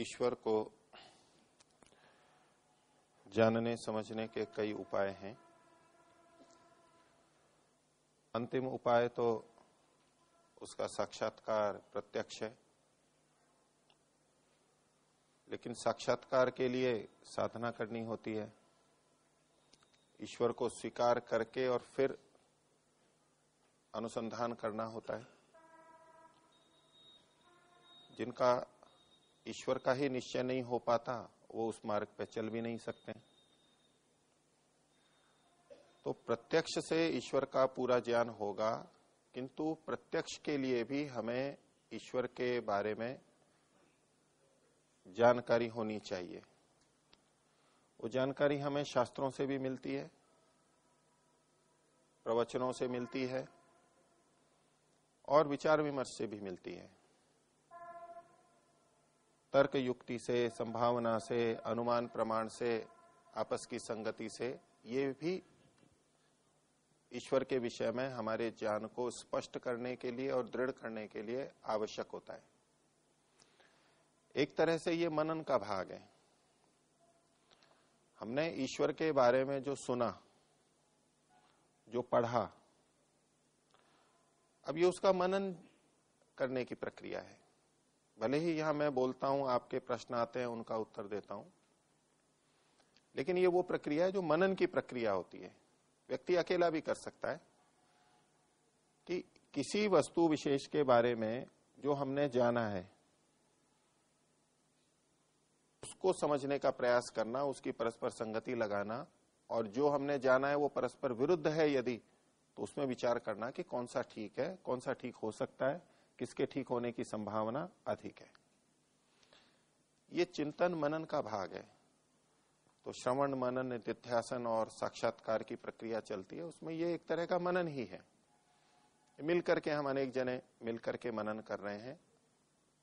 ईश्वर को जानने समझने के कई उपाय हैं अंतिम उपाय तो उसका साक्षात्कार प्रत्यक्ष है लेकिन साक्षात्कार के लिए साधना करनी होती है ईश्वर को स्वीकार करके और फिर अनुसंधान करना होता है जिनका ईश्वर का ही निश्चय नहीं हो पाता वो उस मार्ग पर चल भी नहीं सकते तो प्रत्यक्ष से ईश्वर का पूरा ज्ञान होगा किंतु प्रत्यक्ष के लिए भी हमें ईश्वर के बारे में जानकारी होनी चाहिए वो जानकारी हमें शास्त्रों से भी मिलती है प्रवचनों से मिलती है और विचार विमर्श से भी मिलती है तर्क युक्ति से संभावना से अनुमान प्रमाण से आपस की संगति से ये भी ईश्वर के विषय में हमारे ज्ञान को स्पष्ट करने के लिए और दृढ़ करने के लिए आवश्यक होता है एक तरह से ये मनन का भाग है हमने ईश्वर के बारे में जो सुना जो पढ़ा अब ये उसका मनन करने की प्रक्रिया है भले ही यहां मैं बोलता हूं आपके प्रश्न आते हैं उनका उत्तर देता हूं लेकिन ये वो प्रक्रिया है जो मनन की प्रक्रिया होती है व्यक्ति अकेला भी कर सकता है कि किसी वस्तु विशेष के बारे में जो हमने जाना है उसको समझने का प्रयास करना उसकी परस्पर संगति लगाना और जो हमने जाना है वो परस्पर विरुद्ध है यदि तो उसमें विचार करना कि कौन सा ठीक है कौन सा ठीक हो सकता है किसके ठीक होने की संभावना अधिक है ये चिंतन मनन का भाग है तो श्रवण मनन तिथ्यासन और साक्षात्कार की प्रक्रिया चलती है उसमें ये एक तरह का मनन ही है मिल करके हम अनेक जने मिल करके मनन कर रहे हैं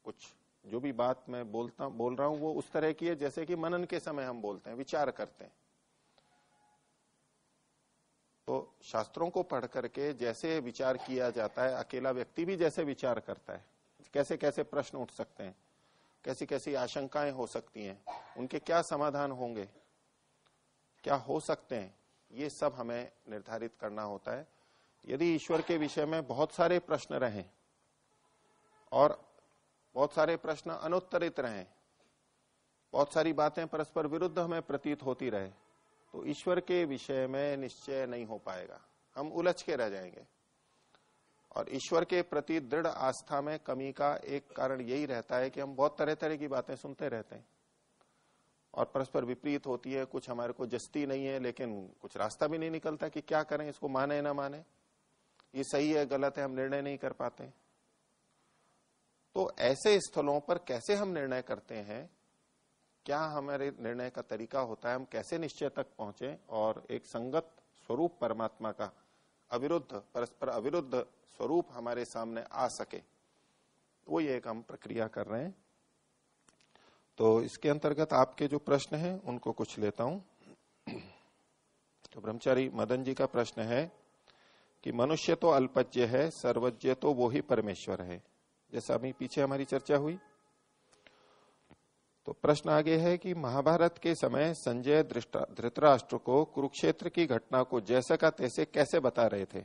कुछ जो भी बात मैं बोलता बोल रहा हूं वो उस तरह की है जैसे कि मनन के समय हम बोलते हैं विचार करते हैं तो शास्त्रों को पढ़ करके जैसे विचार किया जाता है अकेला व्यक्ति भी जैसे विचार करता है कैसे कैसे प्रश्न उठ सकते हैं कैसी कैसी आशंकाएं हो सकती हैं उनके क्या समाधान होंगे क्या हो सकते हैं ये सब हमें निर्धारित करना होता है यदि ईश्वर के विषय में बहुत सारे प्रश्न रहे और बहुत सारे प्रश्न अनुत्तरित रहे बहुत सारी बातें परस्पर विरुद्ध हमें प्रतीत होती रहे तो ईश्वर के विषय में निश्चय नहीं हो पाएगा हम उलझ के रह जाएंगे और ईश्वर के प्रति दृढ़ आस्था में कमी का एक कारण यही रहता है कि हम बहुत तरह तरह की बातें सुनते रहते हैं और परस्पर विपरीत होती है कुछ हमारे को जस्ती नहीं है लेकिन कुछ रास्ता भी नहीं निकलता कि क्या करें इसको माने ना माने ये सही है गलत है हम निर्णय नहीं कर पाते तो ऐसे स्थलों पर कैसे हम निर्णय करते हैं क्या हमारे निर्णय का तरीका होता है हम कैसे निश्चय तक पहुंचे और एक संगत स्वरूप परमात्मा का अविरुद्ध परस्पर अविरुद्ध स्वरूप हमारे सामने आ सके वो ये एक हम प्रक्रिया कर रहे हैं तो इसके अंतर्गत आपके जो प्रश्न हैं उनको कुछ लेता हूं तो ब्रह्मचारी मदन जी का प्रश्न है कि मनुष्य तो अल्पज्ञ है सर्वज्ञ तो वो ही परमेश्वर है जैसा अभी पीछे हमारी चर्चा हुई तो प्रश्न आगे है कि महाभारत के समय संजय धृतराष्ट्र को कुरुक्षेत्र की घटना को जैसा का तैसे कैसे बता रहे थे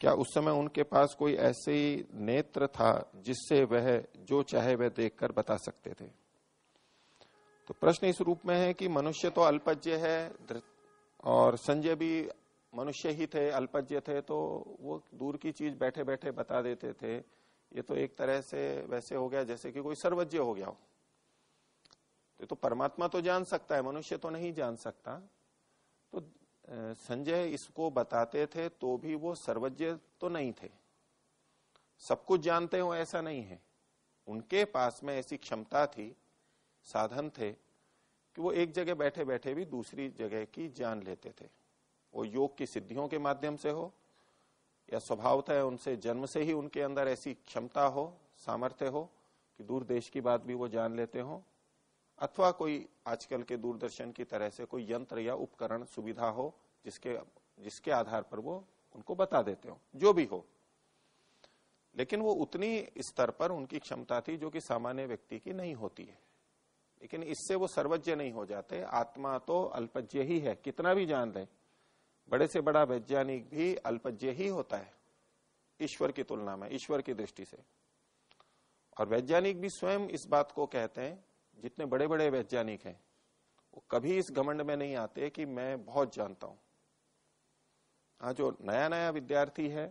क्या उस समय उनके पास कोई ऐसे नेत्र था जिससे वह जो चाहे वह देखकर बता सकते थे तो प्रश्न इस रूप में है कि मनुष्य तो अल्पज्य है और संजय भी मनुष्य ही थे अल्पज्य थे तो वो दूर की चीज बैठे बैठे बता देते थे ये तो एक तरह से वैसे हो गया जैसे कि कोई सर्वज्ञ हो गया हो तो, तो परमात्मा तो जान सकता है मनुष्य तो नहीं जान सकता तो संजय इसको बताते थे तो भी वो सर्वज्ञ तो नहीं थे सब कुछ जानते हो ऐसा नहीं है उनके पास में ऐसी क्षमता थी साधन थे कि वो एक जगह बैठे बैठे भी दूसरी जगह की जान लेते थे वो योग की सिद्धियों के माध्यम से हो या था उनसे जन्म से ही उनके अंदर ऐसी क्षमता हो सामर्थ्य हो कि दूर देश की बात भी वो जान लेते हो अथवा कोई आजकल के दूरदर्शन की तरह से कोई यंत्र या उपकरण सुविधा हो जिसके जिसके आधार पर वो उनको बता देते हो जो भी हो लेकिन वो उतनी स्तर पर उनकी क्षमता थी जो कि सामान्य व्यक्ति की नहीं होती है लेकिन इससे वो सर्वज्ञ नहीं हो जाते आत्मा तो अल्पज्ञ ही है कितना भी जान ले बड़े से बड़ा वैज्ञानिक भी अल्पज्ञ ही होता है ईश्वर की तुलना में ईश्वर की दृष्टि से और वैज्ञानिक भी स्वयं इस बात को कहते हैं जितने बड़े बड़े वैज्ञानिक हैं वो कभी इस घमंड में नहीं आते कि मैं बहुत जानता हूं हाँ जो नया नया विद्यार्थी है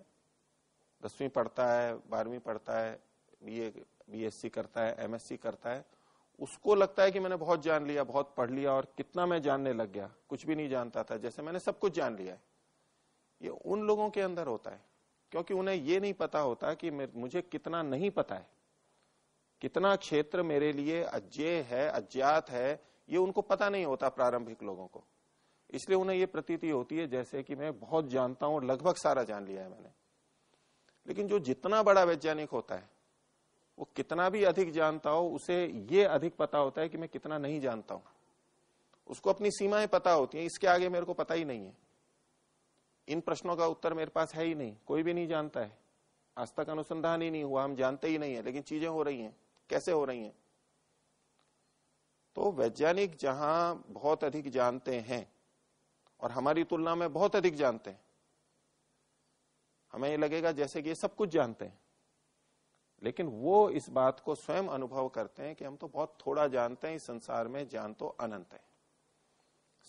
दसवीं पढ़ता है बारहवीं पढ़ता है बी ए करता है एमएससी करता है उसको लगता है कि मैंने बहुत जान लिया बहुत पढ़ लिया और कितना मैं जानने लग गया कुछ भी नहीं जानता था जैसे मैंने सब कुछ जान लिया है ये उन लोगों के अंदर होता है क्योंकि उन्हें ये नहीं पता होता कि मुझे कितना नहीं पता है कितना क्षेत्र मेरे लिए अज्ञे है अज्ञात है ये उनको पता नहीं होता प्रारंभिक लोगों को इसलिए उन्हें ये प्रतीति होती है जैसे कि मैं बहुत जानता हूं लगभग सारा जान लिया है मैंने लेकिन जो जितना बड़ा वैज्ञानिक होता है वो कितना भी अधिक जानता हो उसे ये अधिक पता होता है कि मैं कितना नहीं जानता हूं उसको अपनी सीमाएं पता होती हैं इसके आगे मेरे को पता ही नहीं है इन प्रश्नों का उत्तर मेरे पास है ही नहीं कोई भी नहीं जानता है आज तक अनुसंधान ही नहीं हुआ हम जानते ही नहीं है लेकिन चीजें हो रही हैं कैसे हो रही हैं तो वैज्ञानिक जहां बहुत अधिक जानते हैं और हमारी तुलना में बहुत अधिक जानते हैं हमें ये लगेगा जैसे कि ये सब कुछ जानते हैं लेकिन वो इस बात को स्वयं अनुभव करते हैं कि हम तो बहुत थोड़ा जानते हैं इस संसार में जान तो अनंत है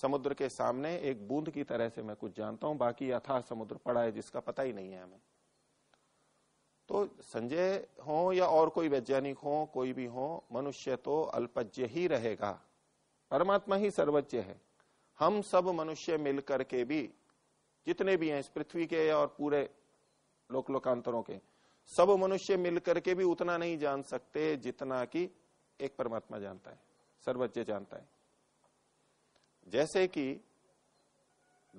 समुद्र के सामने एक बूंद की तरह से मैं कुछ जानता हूं बाकी यथा समुद्र पड़ा है जिसका पता ही नहीं है हमें तो संजय हो या और कोई वैज्ञानिक हो कोई भी हो मनुष्य तो अल्पज्ञ ही रहेगा परमात्मा ही सर्वज्ञ है हम सब मनुष्य मिलकर के भी जितने भी हैं इस पृथ्वी के और पूरे लोकलोकांतरों के सब मनुष्य मिलकर के भी उतना नहीं जान सकते जितना कि एक परमात्मा जानता है सर्वज्ञ जानता है जैसे कि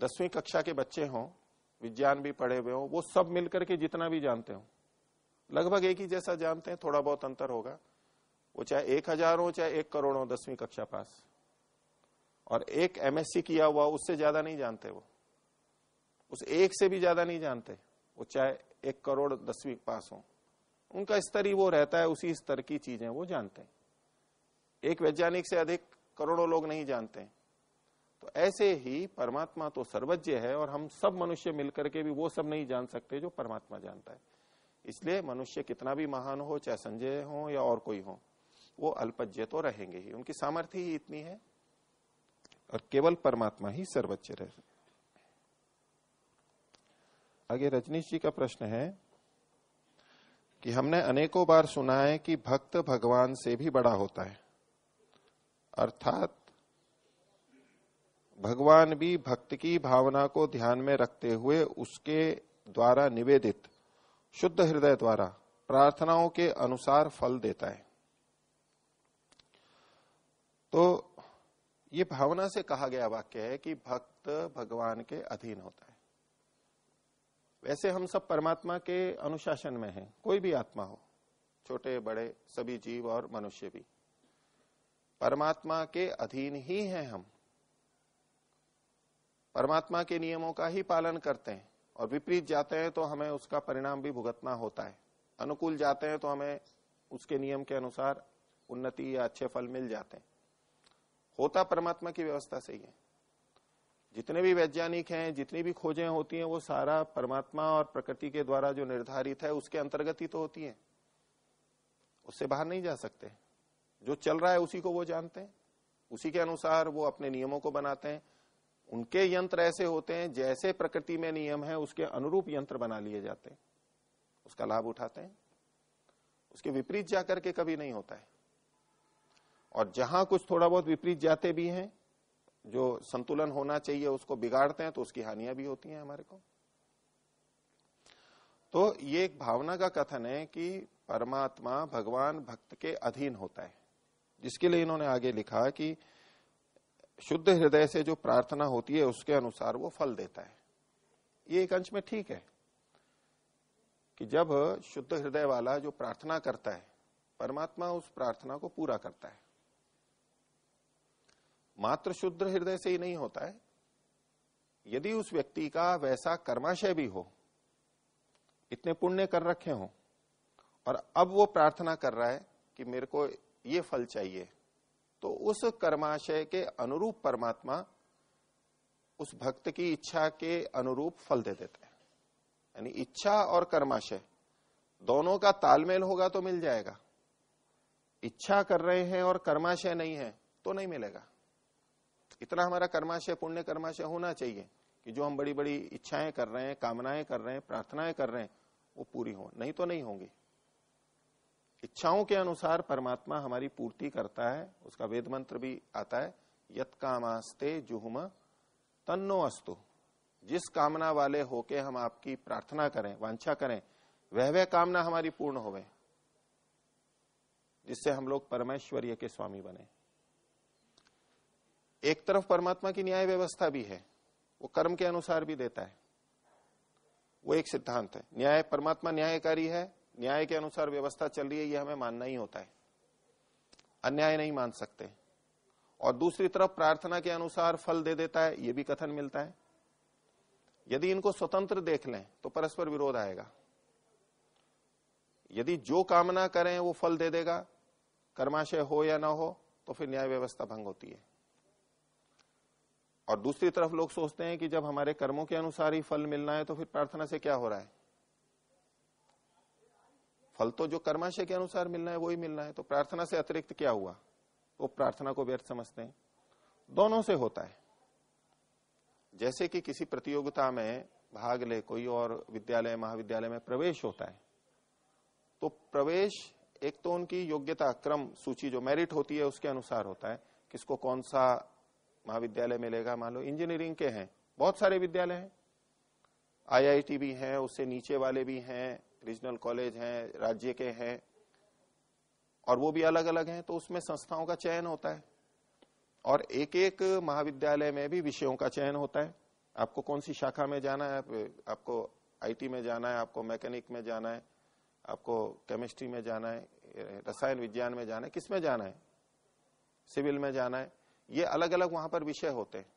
दसवीं कक्षा के बच्चे हों विज्ञान भी पढ़े हुए हों वो सब मिलकर के जितना भी जानते हो लगभग एक ही जैसा जानते हैं थोड़ा बहुत अंतर होगा वो चाहे एक हजार हो चाहे एक करोड़ हो दसवीं कक्षा पास और एक एमएससी किया हुआ उससे ज्यादा नहीं जानते वो उस एक से भी ज्यादा नहीं जानते वो चाहे एक करोड़ दसवीं पास हो उनका स्तर ही वो रहता है उसी स्तर की चीजें वो जानते हैं एक वैज्ञानिक से अधिक करोड़ों लोग नहीं जानते तो ऐसे ही परमात्मा तो सर्वज्ञ है और हम सब मनुष्य मिलकर के भी वो सब नहीं जान सकते जो परमात्मा जानता है इसलिए मनुष्य कितना भी महान हो चाहे संजय हो या और कोई हो वो अल्पज्ञ तो रहेंगे ही उनकी सामर्थ्य ही इतनी है और केवल परमात्मा ही सर्वज्ञ रह आगे रजनीश जी का प्रश्न है कि हमने अनेकों बार सुना है कि भक्त भगवान से भी बड़ा होता है अर्थात भगवान भी भक्त की भावना को ध्यान में रखते हुए उसके द्वारा निवेदित शुद्ध हृदय द्वारा प्रार्थनाओं के अनुसार फल देता है तो ये भावना से कहा गया वाक्य है कि भक्त भगवान के अधीन होता है वैसे हम सब परमात्मा के अनुशासन में हैं कोई भी आत्मा हो छोटे बड़े सभी जीव और मनुष्य भी परमात्मा के अधीन ही हैं हम परमात्मा के नियमों का ही पालन करते हैं और विपरीत जाते हैं तो हमें उसका परिणाम भी भुगतना होता है अनुकूल जाते हैं तो हमें उसके नियम के अनुसार उन्नति या अच्छे फल मिल जाते हैं होता परमात्मा की व्यवस्था से ही है जितने भी वैज्ञानिक हैं जितनी भी खोजें होती हैं वो सारा परमात्मा और प्रकृति के द्वारा जो निर्धारित है उसके अंतर्गत ही तो होती है उससे बाहर नहीं जा सकते जो चल रहा है उसी को वो जानते हैं उसी के अनुसार वो अपने नियमों को बनाते हैं उनके यंत्र ऐसे होते हैं जैसे प्रकृति में नियम है उसके अनुरूप यंत्र बना लिए जाते हैं उसका लाभ उठाते हैं उसके विपरीत जाकर के कभी नहीं होता है और जहां कुछ थोड़ा बहुत विपरीत जाते भी हैं जो संतुलन होना चाहिए उसको बिगाड़ते हैं तो उसकी हानियां भी होती हैं हमारे को तो ये एक भावना का कथन है कि परमात्मा भगवान भक्त के अधीन होता है जिसके लिए इन्होंने आगे लिखा कि शुद्ध हृदय से जो प्रार्थना होती है उसके अनुसार वो फल देता है ये एक अंश में ठीक है कि जब शुद्ध हृदय वाला जो प्रार्थना करता है परमात्मा उस प्रार्थना को पूरा करता है मात्र शुद्ध हृदय से ही नहीं होता है यदि उस व्यक्ति का वैसा कर्माशय भी हो इतने पुण्य कर रखे हो और अब वो प्रार्थना कर रहा है कि मेरे को ये फल चाहिए तो उस कर्माशय के अनुरूप परमात्मा उस भक्त की इच्छा के अनुरूप फल दे देते हैं यानी इच्छा और कर्माशय दोनों का तालमेल होगा तो मिल जाएगा इच्छा कर रहे हैं और कर्माशय नहीं है तो नहीं मिलेगा इतना हमारा कर्माशय पुण्य कर्माशय होना चाहिए कि जो हम बड़ी बड़ी इच्छाएं कर रहे हैं कामनाएं कर रहे हैं प्रार्थनाएं कर रहे हैं वो पूरी हो नहीं तो नहीं होंगी इच्छाओं के अनुसार परमात्मा हमारी पूर्ति करता है उसका वेद मंत्र भी आता है यत कामास्ते जुहुम तन्नो अस्तु जिस कामना वाले होके हम आपकी प्रार्थना करें वांछा करें वह वह कामना हमारी पूर्ण होवे जिससे हम लोग परमेश्वरीय के स्वामी बने एक तरफ परमात्मा की न्याय व्यवस्था भी है वो कर्म के अनुसार भी देता है वो एक सिद्धांत है न्याय परमात्मा न्यायकारी है न्याय के अनुसार व्यवस्था चल रही है ये हमें मानना ही होता है अन्याय नहीं मान सकते और दूसरी तरफ प्रार्थना के अनुसार फल दे देता है ये भी कथन मिलता है यदि इनको स्वतंत्र देख लें तो परस्पर विरोध आएगा यदि जो कामना करें वो फल दे देगा कर्माशय हो या ना हो तो फिर न्याय व्यवस्था भंग होती है और दूसरी तरफ लोग सोचते हैं कि जब हमारे कर्मों के अनुसार ही फल मिलना है तो फिर प्रार्थना से क्या हो रहा है फल तो जो कर्माशय के अनुसार मिलना है वही मिलना है तो प्रार्थना से अतिरिक्त क्या हुआ वो प्रार्थना को व्यर्थ समझते हैं दोनों से होता है जैसे कि किसी प्रतियोगिता में भाग ले कोई और विद्यालय महाविद्यालय में प्रवेश होता है तो प्रवेश एक तो उनकी योग्यता क्रम सूची जो मेरिट होती है उसके अनुसार होता है किसको कौन सा महाविद्यालय मिलेगा मान लो इंजीनियरिंग के हैं बहुत सारे विद्यालय हैं आईआईटी भी हैं उससे नीचे वाले भी हैं रीजनल कॉलेज हैं राज्य के हैं और वो भी अलग अलग हैं तो उसमें संस्थाओं का चयन होता है और एक एक महाविद्यालय में भी विषयों का चयन होता है आपको कौन सी शाखा में जाना है आपको आईटी में जाना है आपको मैकेनिक में जाना है आपको केमिस्ट्री में जाना है रसायन विज्ञान में जाना है किस में जाना है सिविल में जाना है ये अलग अलग वहां पर विषय होते हैं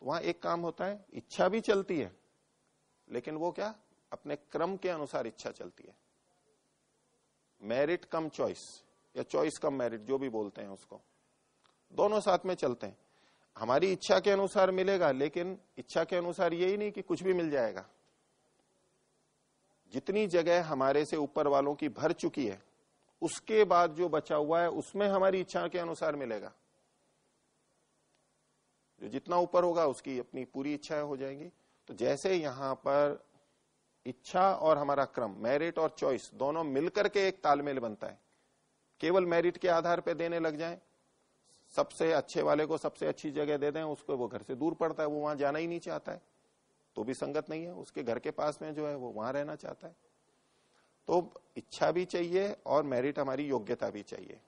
तो वहां एक काम होता है इच्छा भी चलती है लेकिन वो क्या अपने क्रम के अनुसार इच्छा चलती है मेरिट कम चॉइस या चॉइस कम मेरिट जो भी बोलते हैं उसको दोनों साथ में चलते हैं हमारी इच्छा के अनुसार मिलेगा लेकिन इच्छा के अनुसार यही नहीं कि कुछ भी मिल जाएगा जितनी जगह हमारे से ऊपर वालों की भर चुकी है उसके बाद जो बचा हुआ है उसमें हमारी इच्छा के अनुसार मिलेगा जो जितना ऊपर होगा उसकी अपनी पूरी इच्छा हो जाएगी तो जैसे यहां पर इच्छा और हमारा क्रम मेरिट और चॉइस दोनों मिलकर के एक तालमेल बनता है केवल मेरिट के आधार पर देने लग जाए सबसे अच्छे वाले को सबसे अच्छी जगह दे दें उसको वो घर से दूर पड़ता है वो वहां जाना ही नहीं चाहता है तो भी संगत नहीं है उसके घर के पास में जो है वो वहां रहना चाहता है तो इच्छा भी चाहिए और मेरिट हमारी योग्यता भी चाहिए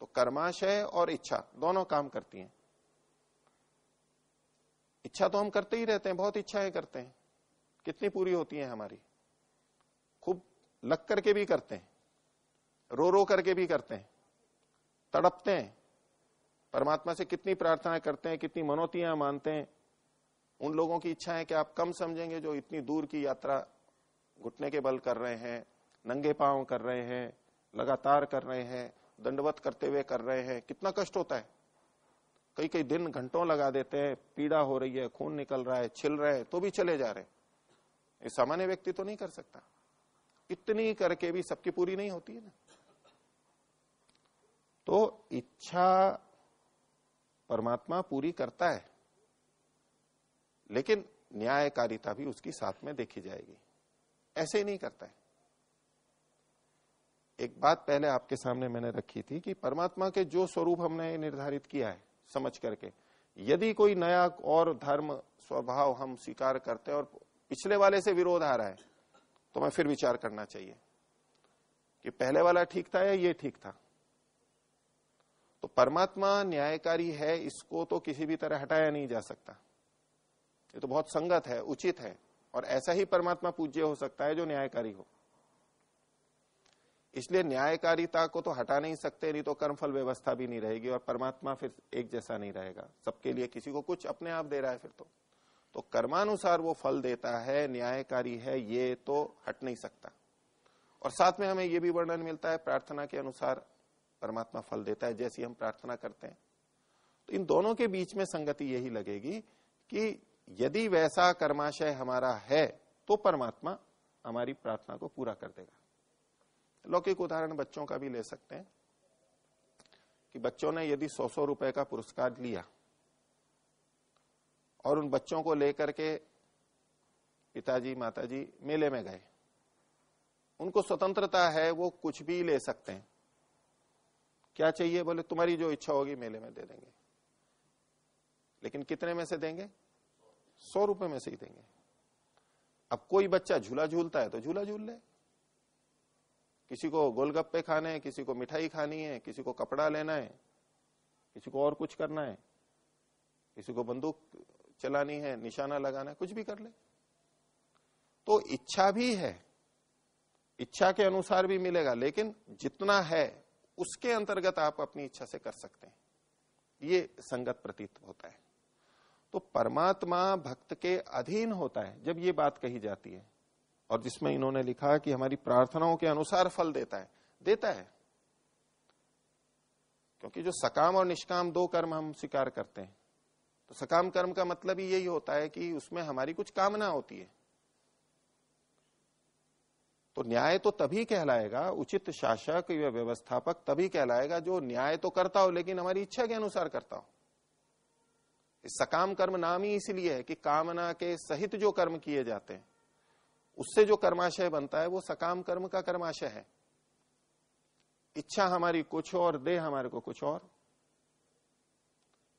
तो कर्माशय और इच्छा दोनों काम करती हैं इच्छा तो हम करते ही रहते हैं बहुत इच्छाएं है करते हैं कितनी पूरी होती है हमारी खूब लग करके भी करते हैं रो रो करके भी करते हैं तड़पते हैं परमात्मा से कितनी प्रार्थना करते हैं कितनी मनोतियां मानते हैं उन लोगों की इच्छा है कि आप कम समझेंगे जो इतनी दूर की यात्रा घुटने के बल कर रहे हैं नंगे पांव कर रहे हैं लगातार कर रहे हैं दंडवत करते हुए कर रहे हैं कितना कष्ट होता है कई कई दिन घंटों लगा देते हैं पीड़ा हो रही है खून निकल रहा है छिल रहे है तो भी चले जा रहे ये सामान्य व्यक्ति तो नहीं कर सकता इतनी करके भी सबकी पूरी नहीं होती है ना तो इच्छा परमात्मा पूरी करता है लेकिन न्यायकारिता भी उसकी साथ में देखी जाएगी ऐसे ही नहीं करता है एक बात पहले आपके सामने मैंने रखी थी कि परमात्मा के जो स्वरूप हमने निर्धारित किया है समझ करके यदि कोई नया और धर्म स्वभाव हम स्वीकार करते हैं और पिछले वाले से विरोध आ रहा है तो मैं फिर विचार करना चाहिए कि पहले वाला ठीक था या ये ठीक था तो परमात्मा न्यायकारी है इसको तो किसी भी तरह हटाया नहीं जा सकता ये तो बहुत संगत है उचित है और ऐसा ही परमात्मा पूज्य हो सकता है जो न्यायकारी हो इसलिए न्यायकारिता को तो हटा नहीं सकते नहीं तो कर्मफल व्यवस्था भी नहीं रहेगी और परमात्मा फिर एक जैसा नहीं रहेगा सबके लिए किसी को कुछ अपने आप दे रहा है फिर तो तो कर्मानुसार वो फल देता है न्यायकारी है ये तो हट नहीं सकता और साथ में हमें ये भी वर्णन मिलता है प्रार्थना के अनुसार परमात्मा फल देता है जैसी हम प्रार्थना करते हैं तो इन दोनों के बीच में संगति यही लगेगी कि यदि वैसा कर्माशय हमारा है तो परमात्मा हमारी प्रार्थना को पूरा कर देगा लौकिक उदाहरण बच्चों का भी ले सकते हैं कि बच्चों ने यदि सौ सौ रुपए का पुरस्कार लिया और उन बच्चों को लेकर के पिताजी माताजी मेले में गए उनको स्वतंत्रता है वो कुछ भी ले सकते हैं क्या चाहिए बोले तुम्हारी जो इच्छा होगी मेले में दे देंगे लेकिन कितने में से देंगे सौ रुपए में से ही देंगे अब कोई बच्चा झूला झूलता है तो झूला झूल ले किसी को गोलगप्पे खाने हैं किसी को मिठाई खानी है किसी को कपड़ा लेना है किसी को और कुछ करना है किसी को बंदूक चलानी है निशाना लगाना है कुछ भी कर ले तो इच्छा भी है इच्छा के अनुसार भी मिलेगा लेकिन जितना है उसके अंतर्गत आप अपनी इच्छा से कर सकते हैं ये संगत प्रतीत होता है तो परमात्मा भक्त के अधीन होता है जब ये बात कही जाती है और जिसमें इन्होंने लिखा कि हमारी प्रार्थनाओं के अनुसार फल देता है देता है क्योंकि जो सकाम और निष्काम दो कर्म हम स्वीकार करते हैं तो सकाम कर्म का मतलब ही यही होता है कि उसमें हमारी कुछ कामना होती है तो न्याय तो तभी कहलाएगा उचित शासक या व्यवस्थापक तभी कहलाएगा जो न्याय तो करता हो लेकिन हमारी इच्छा के अनुसार करता हो इस सकाम कर्म नाम ही इसलिए है कि कामना के सहित जो कर्म किए जाते हैं उससे जो कर्माशय बनता है वो सकाम कर्म का कर्माशय है इच्छा हमारी कुछ और दे हमारे को कुछ और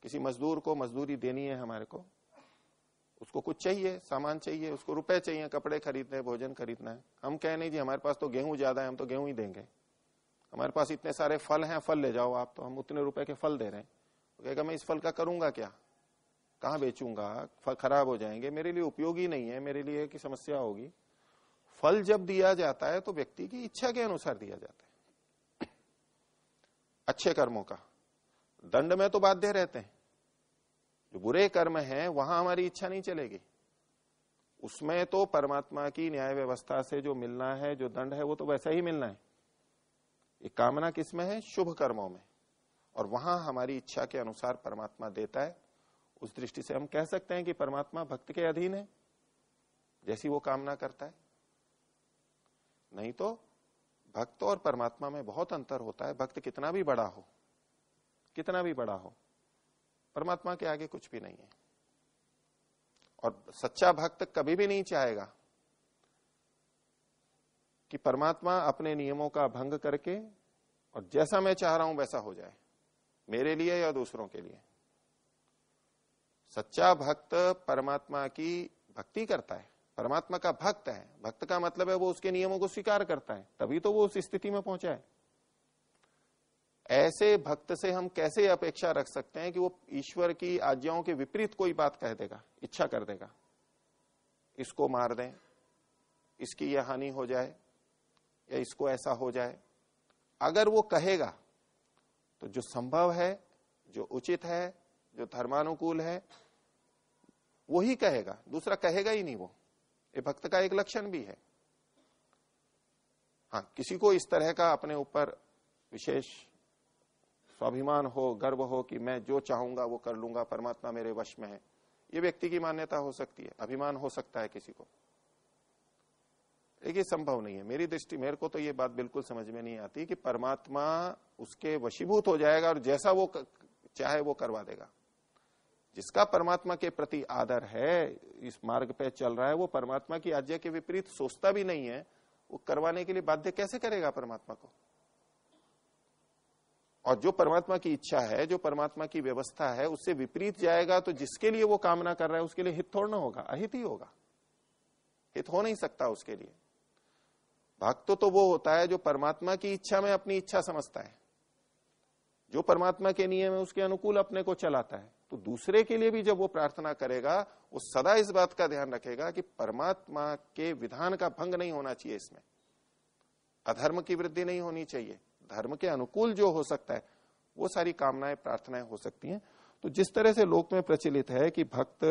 किसी मजदूर को मजदूरी देनी है हमारे को उसको कुछ चाहिए सामान चाहिए उसको रुपए चाहिए कपड़े खरीदने भोजन खरीदना है हम कह नहीं जी हमारे पास तो गेहूं ज्यादा है हम तो गेहूं ही देंगे हमारे पास इतने सारे फल हैं फल ले जाओ आप तो हम उतने रुपए के फल दे रहे हैं तो कहेगा मैं इस फल का करूंगा क्या कहाँ बेचूंगा फल खराब हो जाएंगे मेरे लिए उपयोगी नहीं है मेरे लिए की समस्या होगी फल जब दिया जाता है तो व्यक्ति की इच्छा के अनुसार दिया जाता है अच्छे कर्मों का दंड में तो बाध्य रहते हैं जो बुरे कर्म हैं वहां हमारी इच्छा नहीं चलेगी उसमें तो परमात्मा की न्याय व्यवस्था से जो मिलना है जो दंड है वो तो वैसा ही मिलना है ये कामना किसमें है शुभ कर्मों में और वहां हमारी इच्छा के अनुसार परमात्मा देता है उस दृष्टि से हम कह सकते हैं कि परमात्मा भक्त के अधीन है जैसी वो कामना करता है नहीं तो भक्त और परमात्मा में बहुत अंतर होता है भक्त कितना भी बड़ा हो कितना भी बड़ा हो परमात्मा के आगे कुछ भी नहीं है और सच्चा भक्त कभी भी नहीं चाहेगा कि परमात्मा अपने नियमों का भंग करके और जैसा मैं चाह रहा हूं वैसा हो जाए मेरे लिए या दूसरों के लिए सच्चा भक्त परमात्मा की भक्ति करता है परमात्मा का भक्त है भक्त का मतलब है वो उसके नियमों को स्वीकार करता है तभी तो वो उस स्थिति में पहुंचा है ऐसे भक्त से हम कैसे अपेक्षा रख सकते हैं कि वो ईश्वर की आज्ञाओं के विपरीत कोई बात कह देगा इच्छा कर देगा इसको मार दें इसकी यह हानि हो जाए या इसको ऐसा हो जाए अगर वो कहेगा तो जो संभव है जो उचित है जो धर्मानुकूल है वो ही कहेगा दूसरा कहेगा ही नहीं वो ये भक्त का एक लक्षण भी है हाँ किसी को इस तरह का अपने ऊपर विशेष स्वाभिमान हो गर्व हो कि मैं जो चाहूंगा वो कर लूंगा परमात्मा मेरे वश में है ये व्यक्ति की मान्यता हो सकती है अभिमान हो सकता है किसी को लेकिन संभव नहीं है मेरी दृष्टि मेरे को तो ये बात बिल्कुल समझ में नहीं आती कि परमात्मा उसके वशीभूत हो जाएगा और जैसा वो चाहे वो करवा देगा जिसका परमात्मा के प्रति आदर है इस मार्ग पे चल रहा है वो परमात्मा की आज्ञा के विपरीत सोचता भी नहीं है वो करवाने के लिए बाध्य कैसे करेगा परमात्मा को और जो परमात्मा की इच्छा है जो परमात्मा की व्यवस्था है उससे विपरीत जाएगा तो जिसके लिए वो कामना कर रहा है उसके लिए हित थोड़ना होगा अहित ही होगा हित हो नहीं सकता उसके लिए भक्त तो वो होता है जो परमात्मा की इच्छा में अपनी इच्छा समझता है जो परमात्मा के नियम है उसके अनुकूल अपने को चलाता है तो दूसरे के लिए भी जब वो प्रार्थना करेगा वो सदा इस बात का ध्यान रखेगा कि परमात्मा के विधान का भंग नहीं होना चाहिए इसमें अधर्म की वृद्धि नहीं होनी चाहिए धर्म के अनुकूल जो हो सकता है वो सारी कामनाएं प्रार्थनाएं हो सकती हैं तो जिस तरह से लोक में प्रचलित है कि भक्त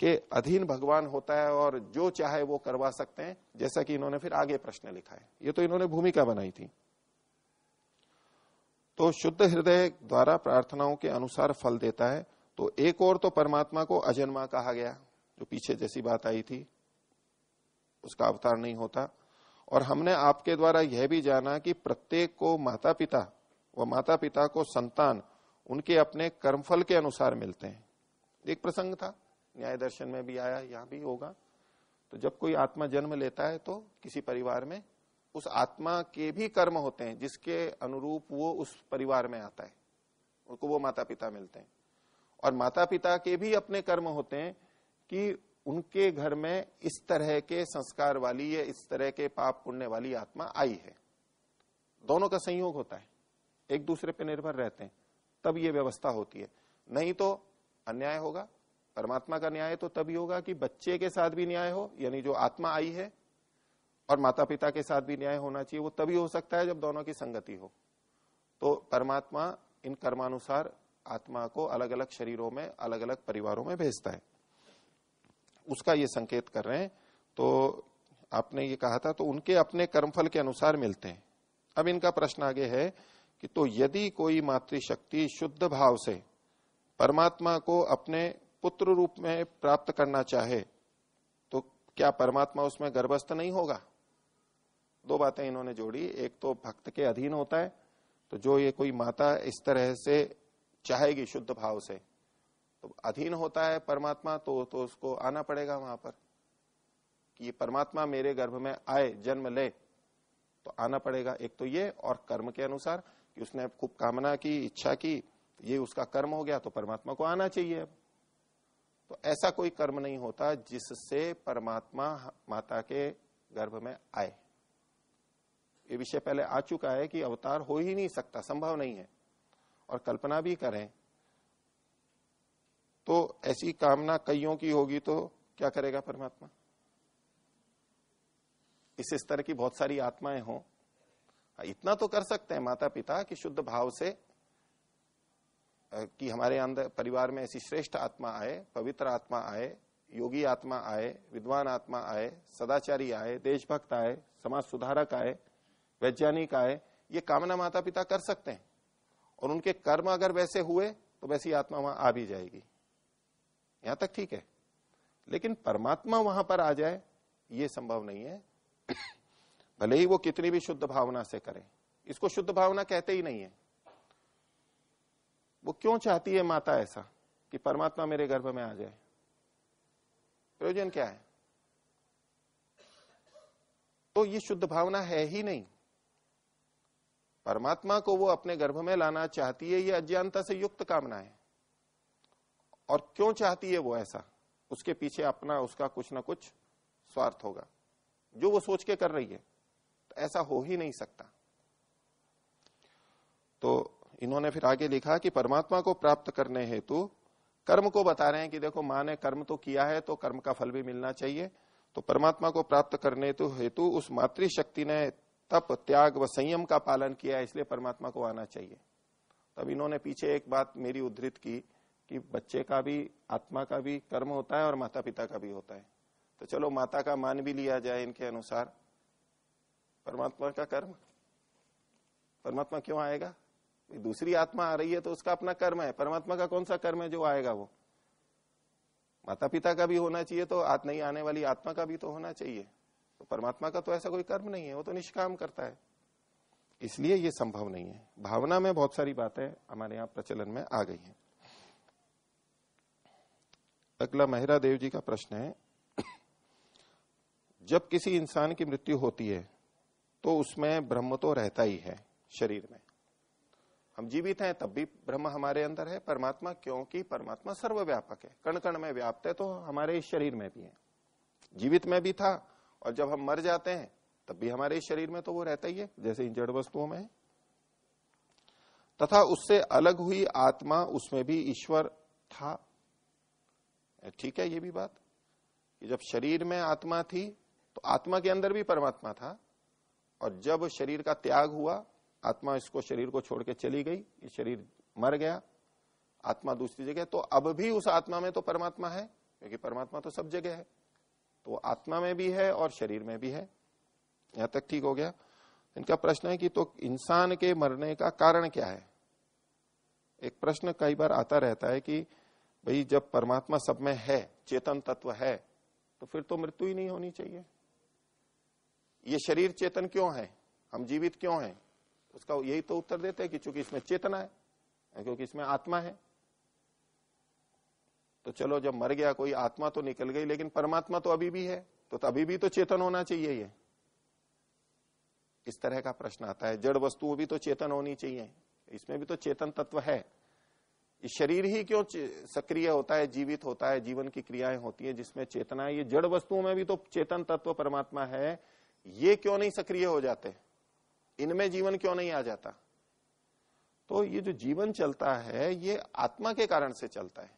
के अधीन भगवान होता है और जो चाहे वो करवा सकते हैं जैसा कि इन्होंने फिर आगे प्रश्न लिखा है ये तो इन्होंने भूमिका बनाई थी तो शुद्ध हृदय द्वारा प्रार्थनाओं के अनुसार फल देता है तो एक और तो परमात्मा को अजन्मा कहा गया जो पीछे जैसी बात आई थी उसका अवतार नहीं होता और हमने आपके द्वारा यह भी जाना कि प्रत्येक को माता पिता व माता पिता को संतान उनके अपने कर्मफल के अनुसार मिलते हैं एक प्रसंग था न्याय दर्शन में भी आया यहां भी होगा तो जब कोई आत्मा जन्म लेता है तो किसी परिवार में उस आत्मा के भी कर्म होते हैं जिसके अनुरूप वो उस परिवार में आता है उनको वो माता पिता मिलते हैं और माता पिता के भी अपने कर्म होते हैं कि उनके घर में इस तरह के संस्कार वाली या इस तरह के पाप पुण्य वाली आत्मा आई है दोनों का संयोग होता है एक दूसरे पर निर्भर रहते हैं तब ये व्यवस्था होती है नहीं तो अन्याय होगा परमात्मा का न्याय तो तभी होगा कि बच्चे के साथ भी न्याय हो यानी जो आत्मा आई है और माता पिता के साथ भी न्याय होना चाहिए वो तभी हो सकता है जब दोनों की संगति हो तो परमात्मा इन कर्मानुसार आत्मा को अलग अलग शरीरों में अलग अलग परिवारों में भेजता है उसका ये संकेत कर रहे हैं तो आपने ये कहा था तो उनके अपने कर्मफल के अनुसार मिलते हैं अब इनका प्रश्न आगे है कि तो यदि कोई मातृशक्ति शुद्ध भाव से परमात्मा को अपने पुत्र रूप में प्राप्त करना चाहे तो क्या परमात्मा उसमें गर्भस्थ नहीं होगा दो बातें इन्होंने जोड़ी एक तो भक्त के अधीन होता है तो जो ये कोई माता इस तरह से चाहेगी शुद्ध भाव से तो अधीन होता है परमात्मा तो तो उसको आना पड़ेगा वहां पर कि ये परमात्मा मेरे गर्भ में आए जन्म ले तो आना पड़ेगा एक तो ये और कर्म के अनुसार कि उसने खूब कामना की इच्छा की ये उसका कर्म हो गया तो परमात्मा को आना चाहिए अब तो ऐसा कोई कर्म नहीं होता जिससे परमात्मा माता के गर्भ में आए ये विषय पहले आ चुका है कि अवतार हो ही नहीं सकता संभव नहीं है और कल्पना भी करें तो ऐसी कामना कईयों की होगी तो क्या करेगा परमात्मा इस स्तर की बहुत सारी आत्माएं हो हाँ, इतना तो कर सकते हैं माता पिता कि शुद्ध भाव से कि हमारे अंदर परिवार में ऐसी श्रेष्ठ आत्मा आए पवित्र आत्मा आए योगी आत्मा आए विद्वान आत्मा आए सदाचारी आए देशभक्त आए समाज सुधारक आए वैज्ञानिक आए ये कामना माता पिता कर सकते हैं और उनके कर्म अगर वैसे हुए तो वैसी आत्मा वहां आ भी जाएगी यहां तक ठीक है लेकिन परमात्मा वहां पर आ जाए ये संभव नहीं है भले ही वो कितनी भी शुद्ध भावना से करे इसको शुद्ध भावना कहते ही नहीं है वो क्यों चाहती है माता ऐसा कि परमात्मा मेरे गर्भ में आ जाए प्रयोजन क्या है तो ये शुद्ध भावना है ही नहीं परमात्मा को वो अपने गर्भ में लाना चाहती है ये अज्ञानता से युक्त कामना है और क्यों चाहती है वो ऐसा उसके पीछे अपना उसका कुछ ना कुछ स्वार्थ होगा जो वो सोच के कर रही है तो ऐसा हो ही नहीं सकता तो इन्होंने फिर आगे लिखा कि परमात्मा को प्राप्त करने हेतु कर्म को बता रहे हैं कि देखो माँ ने कर्म तो किया है तो कर्म का फल भी मिलना चाहिए तो परमात्मा को प्राप्त करने हेतु उस मातृशक्ति ने तप त्याग व संयम का पालन किया इसलिए परमात्मा को आना चाहिए तब इन्होंने पीछे एक बात मेरी उद्धृत की कि बच्चे का भी आत्मा का भी कर्म होता है और माता पिता का भी होता है तो चलो माता का मान भी लिया जाए इनके अनुसार परमात्मा का कर्म परमात्मा क्यों आएगा दूसरी आत्मा आ रही है तो उसका अपना कर्म है परमात्मा का कौन सा कर्म है जो आएगा वो माता पिता का भी होना चाहिए तो आत नहीं आने वाली आत्मा का भी तो होना चाहिए तो परमात्मा का तो ऐसा कोई कर्म नहीं है वो तो निष्काम करता है इसलिए ये संभव नहीं है भावना में बहुत सारी बातें हमारे यहाँ प्रचलन में आ गई हैं अगला महिरा देव जी का प्रश्न है जब किसी इंसान की मृत्यु होती है तो उसमें ब्रह्म तो रहता ही है शरीर में हम जीवित हैं तब भी ब्रह्म हमारे अंदर है परमात्मा क्योंकि परमात्मा सर्वव्यापक है कण कण में व्याप्त है तो हमारे इस शरीर में भी है जीवित में भी था और जब हम मर जाते हैं तब भी हमारे शरीर में तो वो रहता ही है जैसे इन जड़ वस्तुओं में तथा उससे अलग हुई आत्मा उसमें भी ईश्वर था ठीक है ये भी बात कि जब शरीर में आत्मा थी तो आत्मा के अंदर भी परमात्मा था और जब शरीर का त्याग हुआ आत्मा इसको शरीर को छोड़ के चली गई ये शरीर मर गया आत्मा दूसरी जगह तो अब भी उस आत्मा में तो परमात्मा है क्योंकि परमात्मा तो सब जगह है तो आत्मा में भी है और शरीर में भी है यहां तक ठीक हो गया इनका प्रश्न है कि तो इंसान के मरने का कारण क्या है एक प्रश्न कई बार आता रहता है कि भाई जब परमात्मा सब में है चेतन तत्व है तो फिर तो मृत्यु ही नहीं होनी चाहिए ये शरीर चेतन क्यों है हम जीवित क्यों हैं उसका यही तो उत्तर देते हैं कि चूंकि इसमें चेतना है क्योंकि इसमें आत्मा है तो चलो जब मर गया कोई आत्मा तो निकल गई लेकिन परमात्मा तो अभी भी है तो तभी भी तो चेतन होना चाहिए ये इस तरह का प्रश्न आता है जड़ वस्तु भी तो चेतन होनी चाहिए इसमें भी तो चेतन तत्व है शरीर ही क्यों सक्रिय होता है जीवित होता है जीवन की क्रियाएं होती है जिसमें चेतना है ये जड़ वस्तुओं में भी तो चेतन तत्व परमात्मा है ये क्यों नहीं सक्रिय हो जाते इनमें जीवन क्यों नहीं आ जाता तो ये जो जीवन चलता है ये आत्मा के कारण से चलता है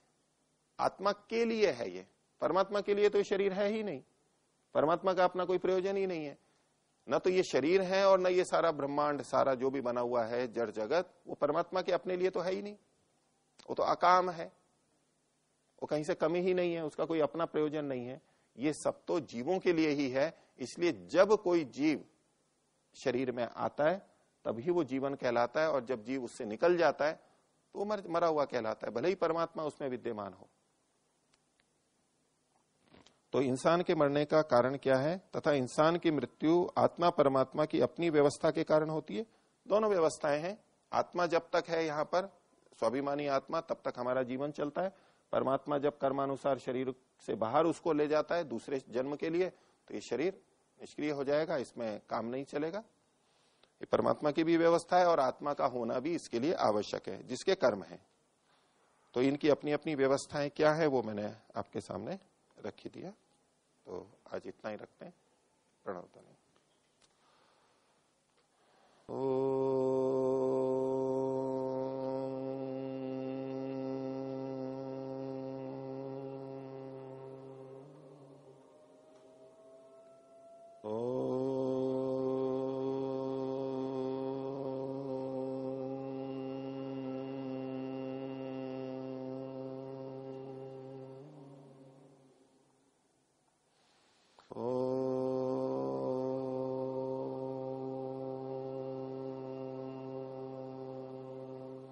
आत्मा के लिए है ये परमात्मा के लिए तो ये शरीर है ही नहीं परमात्मा का अपना कोई प्रयोजन ही नहीं है ना तो ये शरीर है और ना ये सारा ब्रह्मांड सारा जो भी बना हुआ है जड़ जगत वो परमात्मा के अपने लिए तो है ही नहीं वो तो अकाम है वो कहीं से कमी ही नहीं है उसका कोई अपना प्रयोजन नहीं है ये सब तो जीवों के लिए ही है इसलिए जब कोई जीव शरीर में आता है तभी वो जीवन कहलाता है और जब जीव उससे निकल जाता है तो मर, मरा हुआ कहलाता है भले ही परमात्मा उसमें विद्यमान हो तो इंसान के मरने का कारण क्या है तथा इंसान की मृत्यु आत्मा परमात्मा की अपनी व्यवस्था के कारण होती है दोनों व्यवस्थाएं हैं आत्मा जब तक है यहाँ पर स्वाभिमानी आत्मा तब तक हमारा जीवन चलता है परमात्मा जब कर्मानुसार शरीर से बाहर उसको ले जाता है दूसरे जन्म के लिए तो ये शरीर निष्क्रिय हो जाएगा इसमें काम नहीं चलेगा ये परमात्मा की भी व्यवस्था है और आत्मा का होना भी इसके लिए आवश्यक है जिसके कर्म है तो इनकी अपनी अपनी व्यवस्थाएं क्या है वो मैंने आपके सामने रखी दिया तो आज इतना ही रखते हैं प्रणव तो नहीं ओ